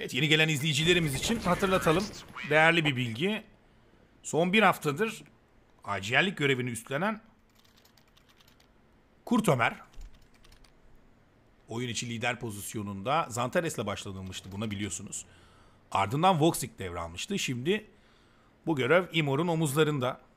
Evet yeni gelen izleyicilerimiz için hatırlatalım. Değerli bir bilgi. Son bir haftadır aciyelik görevini üstlenen Kurt Ömer oyun içi lider pozisyonunda Zantares'le başlanılmıştı buna biliyorsunuz. Ardından Voxic devralmıştı. Şimdi bu görev Imor'un omuzlarında.